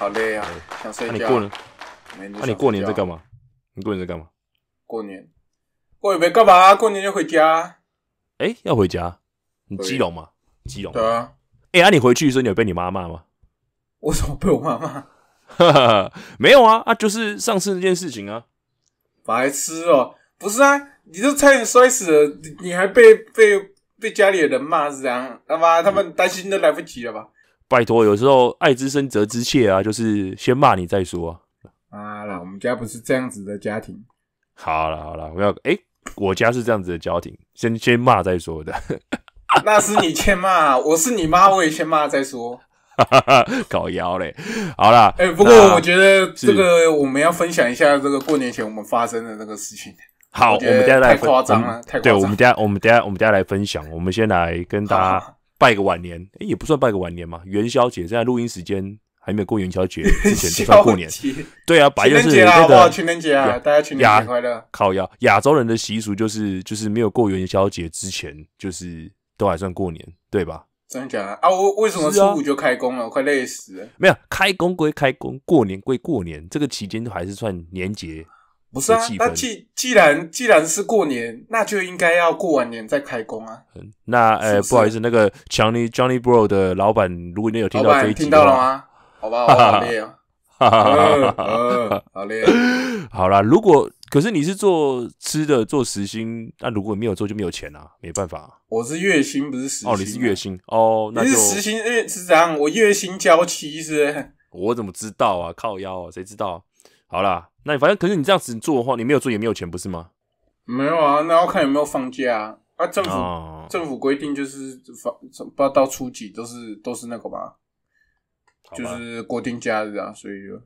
好累啊，想睡觉。那你过年，那你过年在干嘛？你过年在干嘛？过年过年没干嘛？过年就回家。哎，要回家？你基隆吗？基隆。对啊。哎呀，你回去的时候，你有被你妈骂吗？我怎么被我妈骂？哈哈，没有啊啊，就是上次那件事情啊。白痴哦，不是啊，你都差点摔死了，你还被被被家里人骂，然他妈他们担心都来不及了吧？拜托，有时候爱之深责之切啊，就是先骂你再说。啊，啦，我们家不是这样子的家庭。好了好了，我要哎，我家是这样子的家庭，先先骂再说的。那是你欠骂，我是你妈，我也先骂再说。哈哈哈，搞妖嘞！好了，哎，不过我觉得这个我们要分享一下这个过年前我们发生的这个事情。好，我们家太夸张了，太夸张。对，我们下我们下我们下来分享，我们先来跟大家。拜个晚年，哎，也不算拜个晚年嘛。元宵节，现在录音时间还没有过元宵节，之前就算过年。对啊，情人节啊，情人节啊，大家情人节快乐。烤鸭，亚洲人的习俗就是，就是没有过元宵节之前，就是都还算过年，对吧？真的假的？啊，为为什么初五就开工了？快累死！没有开工归开工，过年归过年，这个期间都还是算年节。不是啊，那既既然既然是过年，那就应该要过完年再开工啊。那呃，不好意思，那个 Johnny Johnny Bro 的老板，如果你有听到一机，听到了吗？好吧，好嘞，好嘞，好啦，如果可是你是做吃的，做时薪，那如果没有做就没有钱啊，没办法。我是月薪不是时哦，你是月薪哦，那是时薪。是这样，我月薪交期是。我怎么知道啊？靠腰，啊，谁知道？好啦。那你反正可是你这样子做的话，你没有做也没有钱，不是吗？没有啊，那要看有没有放假啊。啊，政府政府规定就是放，不知道到初几都是都是那个吧，就是国定假日啊。所以，就。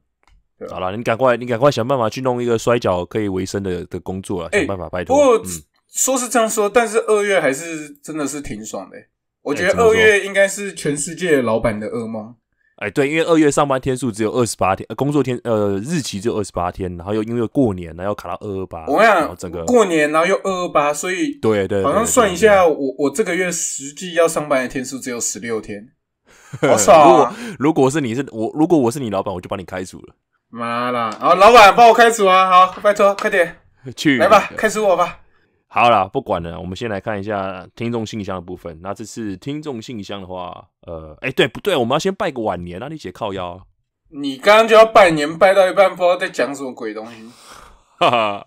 好了，你赶快你赶快想办法去弄一个摔跤可以维生的的工作了，想办法拜托。不过说是这样说，但是二月还是真的是挺爽的。我觉得二月应该是全世界老板的噩梦。哎，对，因为二月上班天数只有二十八天，呃，工作天呃日期只有二十八天，然后又因为过年，然后卡到二二八，我想整个过年然后又二二八，所以对对，好像算一下，我我这个月实际要上班的天数只有十六天，好少啊！如果是你是我，如果我是你老板，我就把你开除了。妈的，好，老板帮我开除啊！好，拜托，快点去来吧，开除我吧。好了，不管了，我们先来看一下听众信箱的部分。那这次听众信箱的话，呃，哎，对不对？我们要先拜个晚年啊！你姐靠腰。你刚刚就要拜年拜到一半，不知道在讲什么鬼东西。哈哈，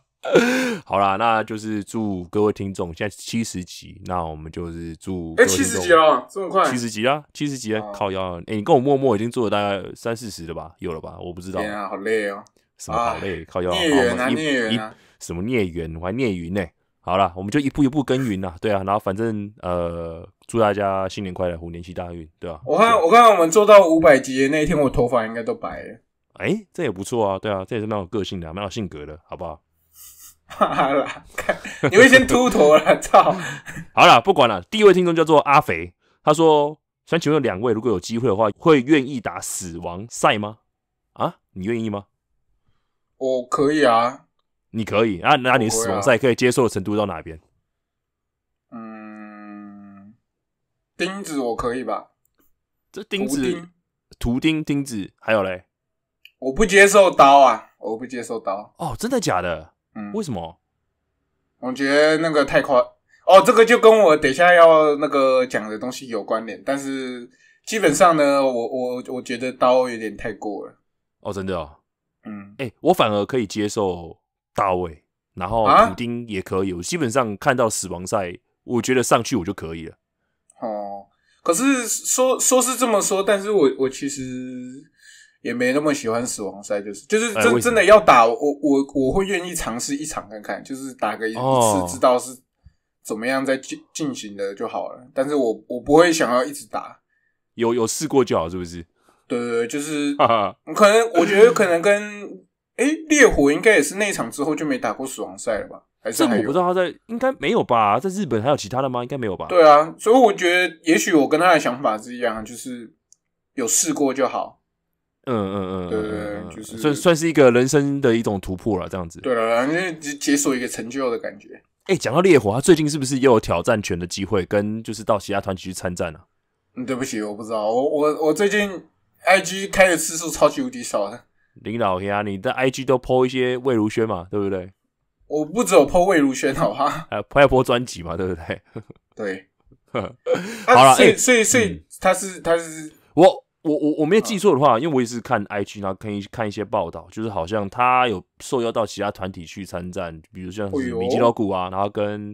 好啦，那就是祝各位听众现在七十集。那我们就是祝哎七十集了，这么快？七十集啊？七十集靠腰。哎，你跟我默默已经做了大概三四十了吧？有了吧？我不知道。好累哦。什么好累？靠腰。孽缘啊，孽缘啊。什么孽缘？我还孽缘呢。好了，我们就一步一步耕耘呐。对啊，然后反正呃，祝大家新年快乐，虎年行大运，对吧？我看，我看我们做到五百集的那一天，我头发应该都白了。哎，这也不错啊，对啊，这也是蛮有个性的，蛮有性格的，好不好？哈哈啦，看，你会先秃头了，操！好了，不管了。第一位听众叫做阿肥，他说：“想请问两位，如果有机会的话，会愿意打死亡赛吗？啊，你愿意吗？”我可以啊。你可以那那你死亡赛可以接受的程度到哪一边？嗯，钉子我可以吧？这钉子、图钉、钉子还有嘞？我不接受刀啊！我不接受刀。哦，真的假的？嗯。为什么？我觉得那个太夸哦，这个就跟我等下要那个讲的东西有关联，但是基本上呢，我我我觉得刀有点太过了。哦，真的哦。嗯。哎，我反而可以接受。大卫，然后布丁也可以。我基本上看到死亡赛，我觉得上去我就可以了。哦，可是说说是这么说，但是我我其实也没那么喜欢死亡赛，就是就是真真的要打，我我我会愿意尝试一场看看，就是打个一次知道是怎么样在进进行的就好了。但是我我不会想要一直打，有有试过就好，是不是？对对对，就是可能我觉得可能跟。哎，烈火应该也是那场之后就没打过死亡赛了吧？还是我不知道他在，应该没有吧？在日本还有其他的吗？应该没有吧？对啊，所以我觉得也许我跟他的想法是一样，就是有试过就好。嗯嗯嗯，对对，就是算算是一个人生的一种突破了，这样子。对了，因为解锁一个成就的感觉。哎，讲到烈火，他最近是不是又有挑战权的机会，跟就是到其他团体去参战啊？嗯，对不起，我不知道，我我我最近 IG 开的次数超级无敌少的。领导呀，你的 IG 都 PO 一些魏如萱嘛，对不对？我不只有 PO 魏如萱，好吧，还 PO 专辑嘛，对不对？对，好了，所以所以所以他是他是我我我我没有记错的话，因为我也是看 IG，然后看一看一些报道，就是好像他有受邀到其他团体去参战，比如像是米基罗古啊，然后跟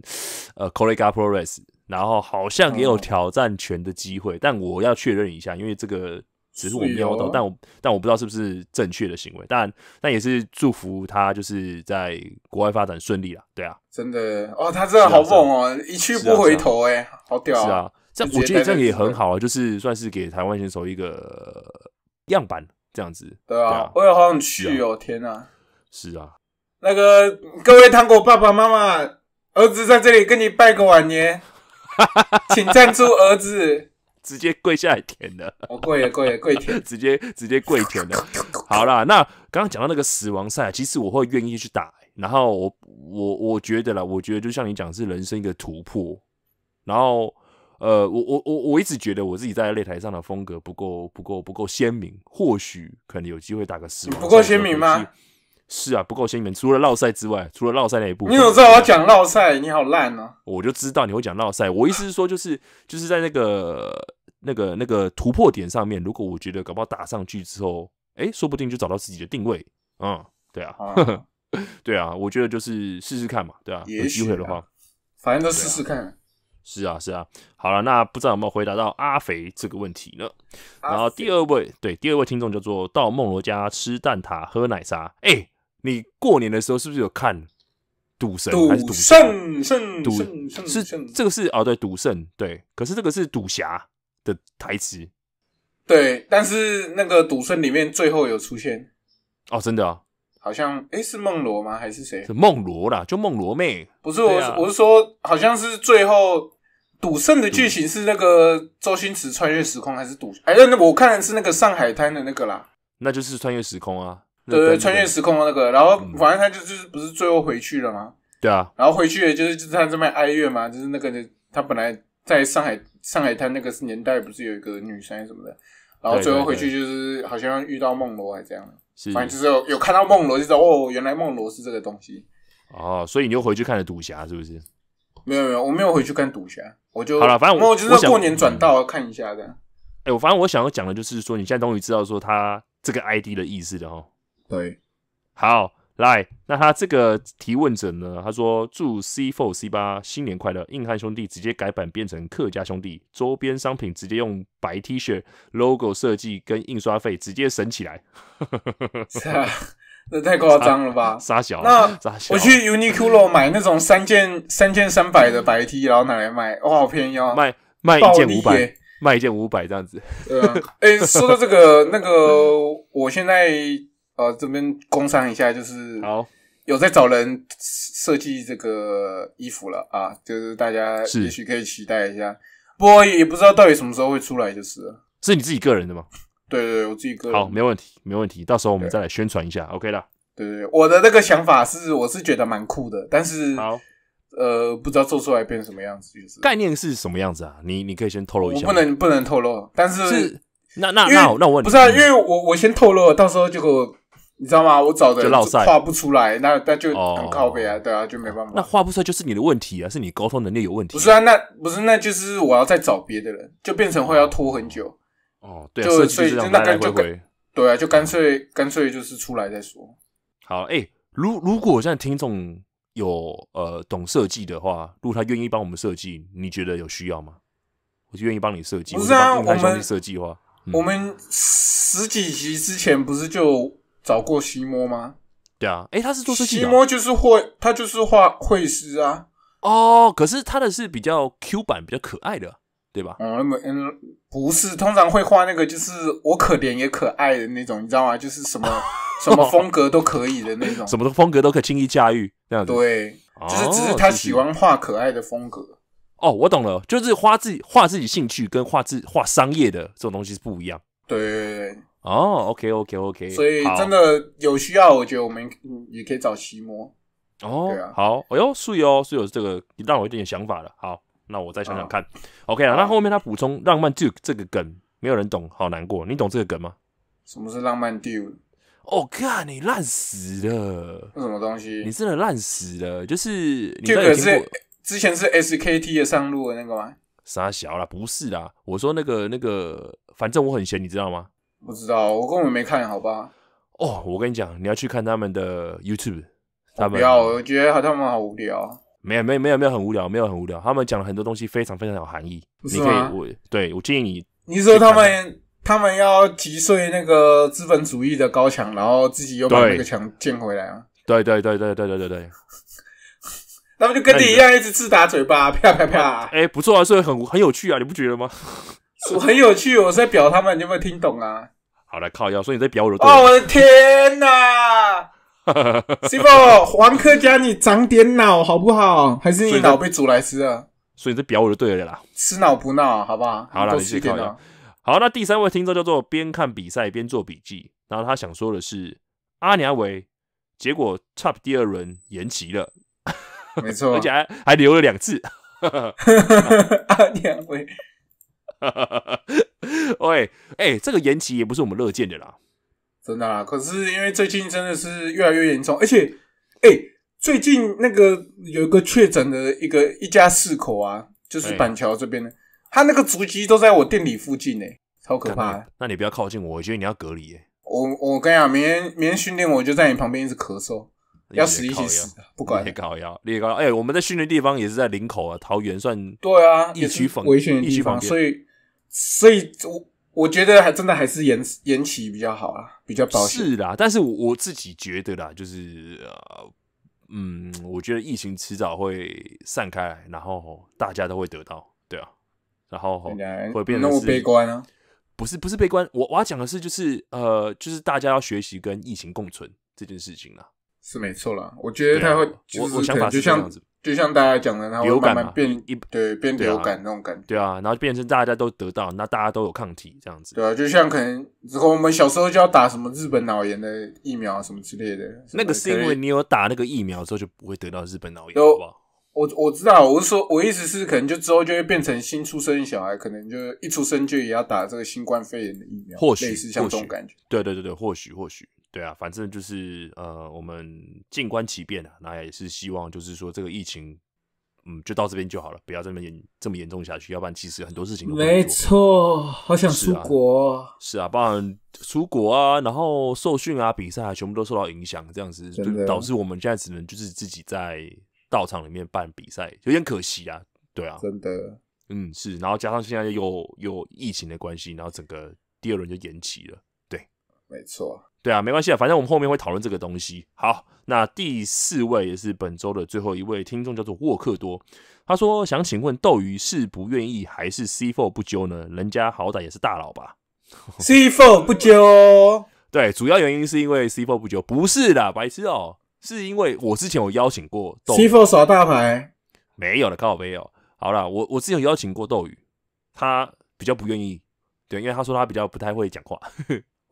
呃 c o l e g a Progress，然后好像也有挑战权的机会，但我要确认一下，因为这个。只是我瞄到，但我但我不知道是不是正确的行为，但但也是祝福他就是在国外发展顺利了，对啊，真的哦，他真的好猛哦，一去不回头哎，好屌啊！这我觉得这也很好啊，就是算是给台湾选手一个样板这样子，对啊，我也好想去哦，天呐，是啊，那个各位糖果爸爸妈妈儿子在这里跟你拜个晚年，请赞助儿子。直接跪下来舔的，我跪了跪了跪舔，直接直接跪舔的。好啦，那刚刚讲到那个死亡赛，其实我会愿意去打。然后我我我觉得啦，我觉得就像你讲，是人生一个突破。然后呃，我我我我一直觉得我自己在擂台上的风格不够不够不够鲜明，或许可能有机会打个死亡不够鲜明吗？是啊，不够鲜明。除了绕赛之外，除了绕赛那一步，你怎么知道我要讲绕赛？你好烂啊！我就知道你会讲绕赛。我意思是说，就是就是在那个。那个那个突破点上面，如果我觉得搞不好打上去之后，哎，说不定就找到自己的定位。嗯，对啊，对啊，我觉得就是试试看嘛，对啊，有机会的话，反正都试试看。是啊，是啊。好了，那不知道有没有回答到阿肥这个问题呢？然后第二位，对，第二位听众叫做到梦罗家吃蛋挞、喝奶茶。哎，你过年的时候是不是有看赌神？是赌圣？圣？赌圣？是这个是哦，对，赌圣。对，可是这个是赌侠。的台词，对，但是那个赌圣里面最后有出现哦，真的啊，好像哎是梦罗吗还是谁？是梦罗啦，就梦罗妹。不是我，我是说好像是最后赌圣的剧情是那个周星驰穿越时空还是赌？哎那那我看的是那个上海滩的那个啦，那就是穿越时空啊。对对，穿越时空的那个，然后反正他就是不是最后回去了吗？对啊，然后回去的就是就是他在卖哀乐嘛，就是那个他本来在上海。上海滩那个年代不是有一个女生什么的，然后最后回去就是好像遇到梦罗还这样的，反正就是有看到梦罗，就知道哦，原来梦罗是这个东西哦，所以你就回去看了赌侠是不是？没有没有，我没有回去看赌侠，我就好了，反正我就是过年转到看一下的。哎，我发现我想要讲的就是说，你现在终于知道说他这个 ID 的意思了哈。对，好。来，那他这个提问者呢？他说：“祝 C Four C 八新年快乐，硬汉兄弟直接改版变成客家兄弟，周边商品直接用白 T 恤 logo 设计跟印刷费直接省起来。”是啊，这太夸张了吧？傻小，那傻小，我去 Uniqlo 买那种三件三件三百的白 T，然后拿来卖，哇，好便宜啊！卖卖一件五百，卖一件五百这样子。呃，哎，说到这个，那个，我现在。呃，这边工商一下就是好，有在找人设计这个衣服了啊，就是大家也许可以期待一下，不过也不知道到底什么时候会出来，就是。是你自己个人的吗？对对，我自己个人。好，没问题，没问题，到时候我们再来宣传一下，OK 啦。对对，我的那个想法是，我是觉得蛮酷的，但是好，呃，不知道做出来变成什么样子，就是概念是什么样子啊？你你可以先透露一下，不能不能透露，但是那那那那我，不是啊，因为我我先透露，到时候就。你知道吗？我找的人画不出来，那那就很靠背啊，对啊，就没办法。那画不出来就是你的问题啊，是你沟通能力有问题。不是啊，那不是，那就是我要再找别的人，就变成会要拖很久。哦，对，所以就那样来回。对啊，就干脆干脆就是出来再说。好，哎，如如果现在听众有呃懂设计的话，如果他愿意帮我们设计，你觉得有需要吗？我就愿意帮你设计。不是啊，我们设计的话，我们十几集之前不是就。找过西摩吗？对啊，哎，他是做设计的。西摩就是绘，他就是画绘师啊。哦，可是他的是比较 Q 版，比较可爱的，对吧？哦，么嗯，不是，通常会画那个就是我可怜也可爱的那种，你知道吗？就是什么 什么风格都可以的那种，什么风格都可以轻易驾驭，这样子。对，就是只是他喜欢画可爱的风格。哦，我懂了，就是画自己画自己兴趣跟画自画商业的这种东西是不一样。对。哦，OK，OK，OK，所以真的有需要，我觉得我们也可以找西摩。哦，对啊，好，哎呦，是友，是有这个让我有点想法了。好，那我再想想看。OK 啊，那后面他补充“浪漫 Duke” 这个梗，没有人懂，好难过。你懂这个梗吗？什么是“浪漫 Duke”？哦，看你烂死了！是什么东西？你真的烂死了！就是你 u 个是之前是 SKT 的上路的那个吗？傻小啦，不是啦。我说那个那个，反正我很闲，你知道吗？不知道，我根本没看好吧？哦，我跟你讲，你要去看他们的 YouTube。他不要，我觉得他们好无聊。没有，没有，没有，没有很无聊，没有很无聊。他们讲了很多东西，非常非常有含义。你可以，我对我建议你，你说他们，他们要击碎那个资本主义的高墙，然后自己又把那个墙建回来啊？对对对对对对对对，他们就跟你一样，一直自打嘴巴，啪啪啪。哎，不错啊，所以很很有趣啊，你不觉得吗？我很有趣，我在表他们，你有没有听懂啊？好，来靠一下，所以你在表我就哦，我的天哪！师傅黄科家，你长点脑好不好？还是你脑被煮来吃了？所以你这表我就对了啦。吃脑不闹，好不好？好啦，你去靠一好，那第三位听众叫做边看比赛边做笔记，然后他想说的是阿年维，结果差第二轮延期了，没错，而且还还留了两次，阿年维。哎 哎，这个延期也不是我们乐见的啦，真的。啦。可是因为最近真的是越来越严重，而且，哎，最近那个有一个确诊的一个一家四口啊，就是板桥这边的，他那个足迹都在我店里附近呢。超可怕。那你不要靠近我，我觉得你要隔离。哎，我我跟你讲，明天明天训练，我就在你旁边一直咳嗽，要死一起死，不管。列高腰，列高。哎，我们在训练地方也是在林口啊，桃园算对啊，一区粉危险的地方，所以。所以，我我觉得还真的还是延延期比较好啊，比较保险。是啦，但是我我自己觉得啦，就是呃，嗯，我觉得疫情迟早会散开，来，然后大家都会得到，对啊，然后会变得那么悲观啊？不是，不是悲观，我我要讲的是，就是呃，就是大家要学习跟疫情共存这件事情啊，是没错啦。我觉得他会，我我想法是这样子。就像大家讲的，然后流慢变一，对，变流感那种感觉，对啊，然后变成大家都得到，那大家都有抗体这样子，对啊，就像可能之后我们小时候就要打什么日本脑炎的疫苗什么之类的，那个是因为你有打那个疫苗之后就不会得到日本脑炎，好不好？我我知道，我是说，我意思是可能就之后就会变成新出生小孩，可能就一出生就也要打这个新冠肺炎的疫苗，或类似像这种感觉，对对对对，或许或许。对啊，反正就是呃，我们静观其变啊。那也是希望，就是说这个疫情，嗯，就到这边就好了，不要这么严这么严重下去。要不然其实很多事情。没错，好想出国。是啊，不然出国啊，然后受训啊、比赛啊，全部都受到影响，这样子就导致我们现在只能就是自己在道场里面办比赛，有点可惜啊。对啊，真的。嗯，是。然后加上现在又有疫情的关系，然后整个第二轮就延期了。对，没错。对啊，没关系啊，反正我们后面会讨论这个东西。好，那第四位也是本周的最后一位听众，叫做沃克多。他说：“想请问斗鱼是不愿意，还是 C Four 不揪呢？人家好歹也是大佬吧。”C Four 不揪，对，主要原因是因为 C Four 不揪，不是的，白痴哦，是因为我之前有邀请过 C Four 耍大牌，没有的，靠没有。好了，我我之前有邀请过斗鱼，他比较不愿意，对，因为他说他比较不太会讲话。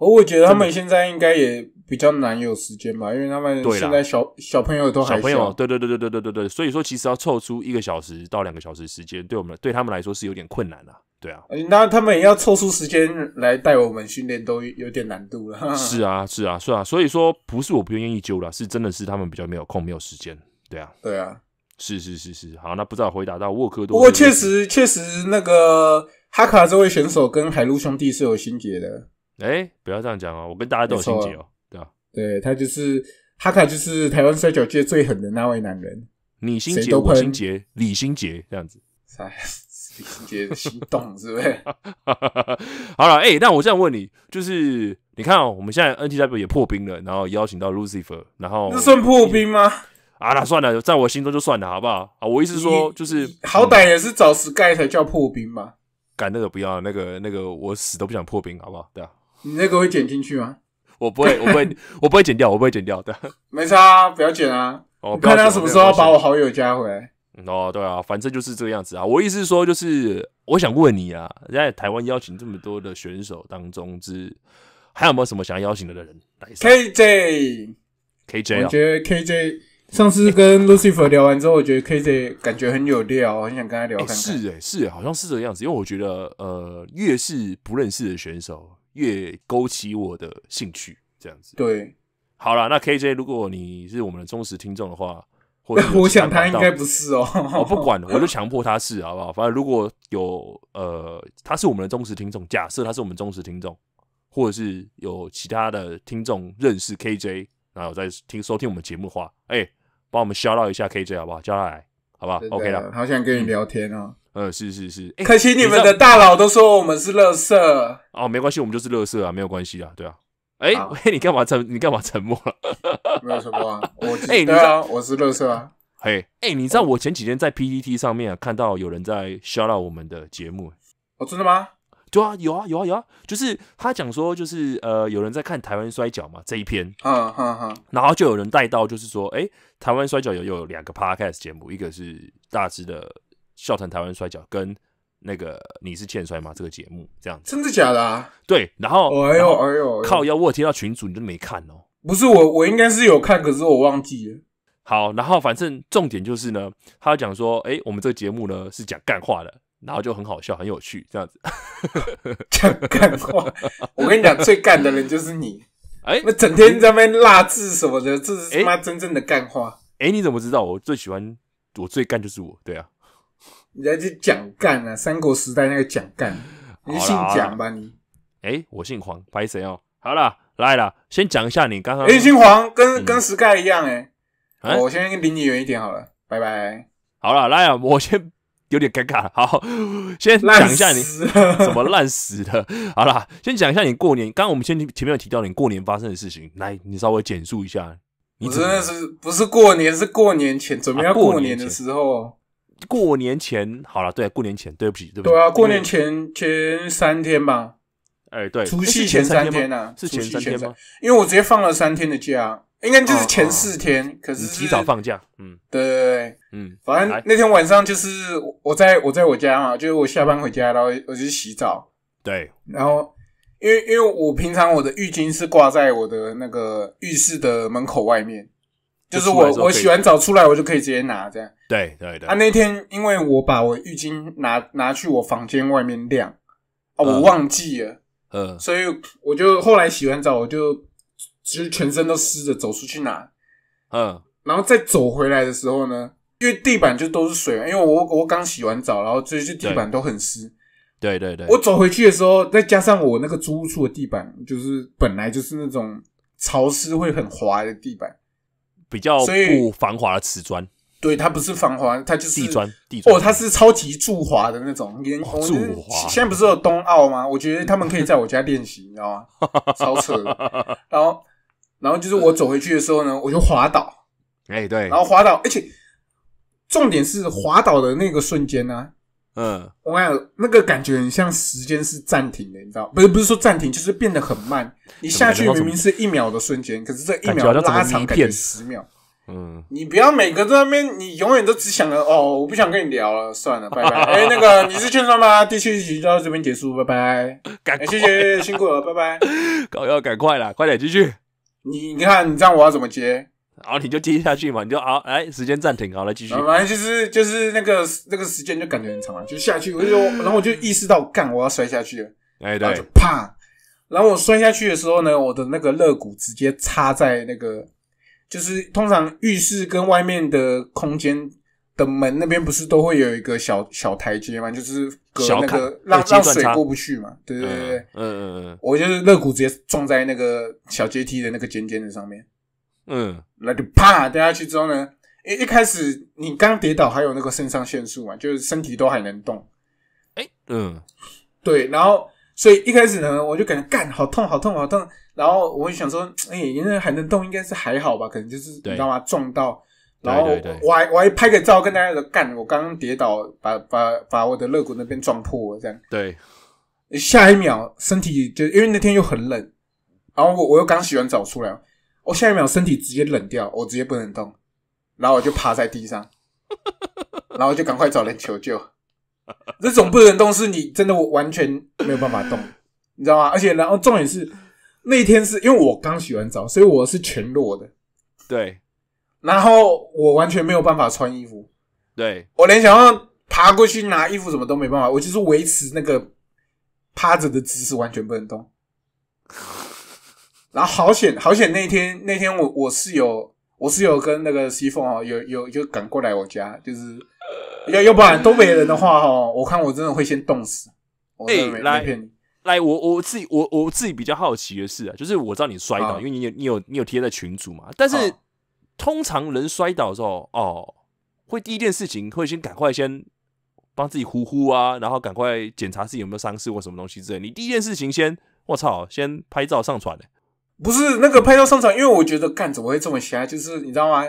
我我觉得他们现在应该也比较难有时间吧，因为他们现在小小朋友都还小朋友，对对对对对对对对，所以说其实要凑出一个小时到两个小时时间，对我们对他们来说是有点困难的，对啊。那他们也要凑出时间来带我们训练，都有点难度了。是啊是啊是啊，所以说不是我不愿意揪了，是真的是他们比较没有空没有时间，对啊对啊，是是是是，好，那不知道回答到沃克多，不过确实确实那个哈卡这位选手跟海陆兄弟是有心结的。哎，不要这样讲哦，我跟大家都有心结哦，对吧？对他就是哈卡，就是台湾摔跤界最狠的那位男人，你心结，我心结，李心结这样子，思？李心结心动，是不是？好了，哎，那我这样问你，就是你看，哦，我们现在 NTW 也破冰了，然后邀请到 Lucifer，然后这算破冰吗？啊，那算了，在我心中就算了，好不好？啊，我意思说，就是好歹也是找 Sky 才叫破冰嘛，赶那个不要，那个那个我死都不想破冰，好不好？对啊。你那个会剪进去吗？我不会，我不会，我不会剪掉，我不会剪掉的。没差啊，不要剪啊！我看他什么时候把我好友加回哦，对啊，反正就是这个样子啊。我意思说，就是我想问你啊，在台湾邀请这么多的选手当中，之还有没有什么想要邀请的人？K J，K J，我觉得 K J 上次跟 Lucifer 聊完之后，我觉得 K J 感觉很有料，我想跟他聊。是哎，是哎，好像是这个样子。因为我觉得，呃，越是不认识的选手。越勾起我的兴趣，这样子。对，好了，那 KJ，如果你是我们的忠实听众的话，者 我想他应该不是哦。我不管，我就强迫他是好不好？反正如果有呃，他是我们的忠实听众，假设他是我们忠实听众，或者是有其他的听众认识 KJ，然后再在听收听我们节目的话，哎，帮我们骚扰一下 KJ 好不好？叫他来，好不好？OK 了，好想跟你聊天啊。嗯，是是是，可惜你们的大佬都说我们是垃圾哦，没关系，我们就是垃圾啊，没有关系啊，对啊，哎，嘿，你干嘛沉？你干嘛沉默了？没有沉默啊，我 哎，你知道我是垃圾啊？嘿，哎，你知道我前几天在 PPT 上面看到有人在 s h o u t out 我们的节目？哦，真的吗？对啊，有啊，有啊，有啊，就是他讲说，就是呃，有人在看台湾摔跤嘛这一篇，嗯嗯嗯，然后就有人带到，就是说，哎，台湾摔跤也有两个 podcast 节目，一个是大致的。笑谈台湾摔跤跟那个你是欠摔吗这个节目这样子，真的假的？对，然后哎呦哎呦，靠腰有听到群主，你都没看哦？不是我，我应该是有看，可是我忘记了。好，然后反正重点就是呢，他讲说，哎，我们这个节目呢是讲干话的，然后就很好笑，很有趣，这样子。讲干话，我跟你讲，最干的人就是你。哎，那整天在那辣字什么的，这是他妈真正的干话。哎，你怎么知道？我最喜欢，我最干就是我，对啊。你在去蒋干啊！三国时代那个蒋干，你姓蒋吧？你哎，我姓黄，白谁哦？好了，来了，先讲一下你刚刚。哎，姓黄跟跟石盖一样哎。我先离你远一点好了，拜拜。好了，来啊，我先有点尴尬。好，先讲一下你怎么烂死的。好了，先讲一下你过年。刚刚我们先前面有提到你过年发生的事情，来，你稍微简述一下。你真的是不是过年，是过年前，怎么样？过年的时候。过年前好了，对，过年前，对不起，对不起。对啊，过年前前三天吧。哎，对，除夕前三天啊，是前三天吗？因为我直接放了三天的假，应该就是前四天。可是提早放假，嗯，对对对，嗯，反正那天晚上就是我在我在我家嘛，就是我下班回家，然后我就洗澡，对，然后因为因为我平常我的浴巾是挂在我的那个浴室的门口外面。就是我，我洗完澡出来，我就可以直接拿这样。对对对。啊，那天因为我把我浴巾拿拿去我房间外面晾，啊，我忘记了，嗯，所以我就后来洗完澡，我就其实全身都湿着走出去拿，嗯，然后再走回来的时候呢，因为地板就都是水，因为我我刚洗完澡，然后所以就地板都很湿。对对对。我走回去的时候，再加上我那个租屋处的地板就是本来就是那种潮湿会很滑的地板。比较不防滑的瓷砖，对，它不是防滑，它就是地砖。地砖哦，它是超级助滑的那种，助滑。现在不是有冬奥吗？我觉得他们可以在我家练习，你知道吗？超扯。然后，然后就是我走回去的时候呢，我就滑倒。哎，对，然后滑倒，而且重点是滑倒的那个瞬间呢。嗯，我感那个感觉很像时间是暂停的，你知道？不是，不是说暂停，就是变得很慢。你下去明明是一秒的瞬间，可是这一秒拉长变十秒。嗯，你不要每个在那边，你永远都只想着哦，我不想跟你聊了，算了，拜拜。哎，那个你是券商吗？第七集到这边结束，拜拜。赶快，谢谢辛苦了，拜拜。搞要赶快了，快点继续。你你看，你这样我要怎么接？然后你就接下去嘛，你就啊，哎，时间暂停，好，了，继续。反正就是就是那个那个时间就感觉很长了，就下去我就然后我就意识到，干我要摔下去了，哎，对，啪。然后我摔下去的时候呢，我的那个肋骨直接插在那个就是通常浴室跟外面的空间的门那边不是都会有一个小小台阶嘛，就是隔那个让让水过不去嘛，对对对，嗯嗯嗯，我就是肋骨直接撞在那个小阶梯的那个尖尖的上面。嗯，那就啪掉下去之后呢，一一开始你刚跌倒还有那个肾上腺素嘛，就是身体都还能动。哎，嗯，对，然后所以一开始呢，我就感觉干好痛好痛好痛，然后我就想说，哎，因那还能动，应该是还好吧，可能就是你知道吗？撞到，然后我还我还拍个照跟大家说干，我刚刚跌倒把把把我的肋骨那边撞破了这样。对，下一秒身体就因为那天又很冷，然后我我又刚洗完澡出来。我下一秒身体直接冷掉，我直接不能动，然后我就趴在地上，然后就赶快找人求救。这种不能动是你真的完全没有办法动，你知道吗？而且然后重点是，那一天是因为我刚洗完澡，所以我是全裸的，对。然后我完全没有办法穿衣服，对。我连想要爬过去拿衣服什么都没办法，我就是维持那个趴着的姿势，完全不能动。然后好险好险！那天那天我我是有我是有跟那个西凤哦有有就赶过来我家，就是 要要不然东北人的话哦，我看我真的会先冻死。哎，来来，我我自己我我自己比较好奇的是啊，就是我知道你摔倒，因为你有你有你有贴在群组嘛。但是通常人摔倒的时候哦，会第一件事情会先赶快先帮自己呼呼啊，然后赶快检查自己有没有伤势或什么东西之类。你第一件事情先，我操，先拍照上传嘞。不是那个拍照上场，因为我觉得干怎么会这么瞎？就是你知道吗？